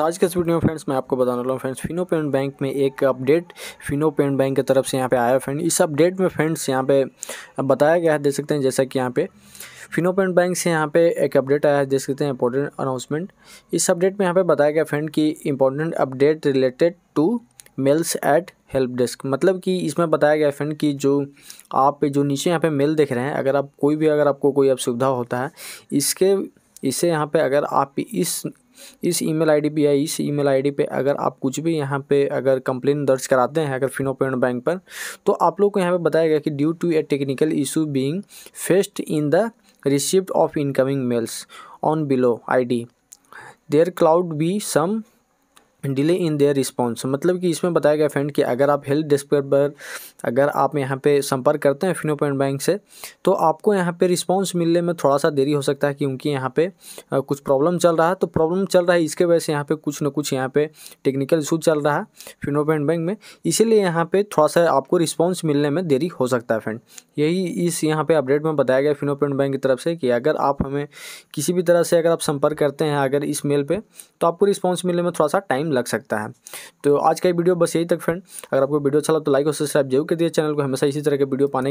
आज के इस वीडियो में फ्रेंड्स मैं आपको बताने वाला हूँ फ्रेंड्स फिनो पेमेंट बैंक में एक अपडेट फिनो पेमेंट बैंक की तरफ से यहाँ पे आया फ्रेंड इस अपडेट में फ्रेंड्स यहाँ पे बताया गया है देख सकते हैं जैसा कि यहाँ पे फिनो पेमेंट बैंक से यहाँ पे एक अपडेट आया है देख सकते हैं इंपॉर्टेंट अनाउंसमेंट इस अपडेट में यहाँ पर बताया गया फ्रेंड की important update related to mails at help desk मतलब कि इसमें बताया गया फ्रेंड कि जो आप जो नीचे यहाँ पे मेल देख रहे हैं अगर आप कोई भी अगर आपको कोई अब सुविधा होता है इसके इसे यहाँ पे अगर आप इस इस ईमेल आईडी पे या इस ईमेल आईडी पे अगर आप कुछ भी यहाँ पे अगर कंप्लेन दर्ज कराते हैं अगर फिनो पेमेंट बैंक पर तो आप लोग को यहाँ पे बताया गया कि due to a technical issue being faced in the receipt of incoming mails on below ID there could be some delay in their response मतलब कि इसमें बताया गया फ्रेंड कि अगर आप हेल्थ डेस्क पर अगर आप यहाँ पे संपर्क करते हैं फिनो पेमेंट बैंक से तो आपको यहाँ पे रिस्पॉन्स मिलने में थोड़ा सा देरी हो सकता है क्योंकि यहाँ पे कुछ प्रॉब्लम चल रहा है तो प्रॉब्लम चल रहा है इसके वजह से यहाँ पे कुछ ना कुछ यहाँ पे टेक्निकल इशू चल रहा है फिनो पेमेंट बैंक में इसीलिए यहाँ पर थोड़ा सा आपको रिस्पॉन्स मिलने में देरी हो सकता है फ्रेंड यही इस यहाँ पर अपडेट में बताया गया फिनो पेमेंट बैंक की तरफ से कि अगर आप हमें किसी भी तरह से अगर आप संपर्क करते हैं अगर इस मेल पर तो आपको रिस्पॉन्स मिलने में थोड़ा सा टाइम टाइम लग सकता है तो आज का वीडियो बस यही तक फ्रेंड अगर आपको वीडियो अच्छा लगा तो लाइक और सब्सक्राइब जरूर कर दिए चैनल को हमेशा इसी तरह के वीडियो पाने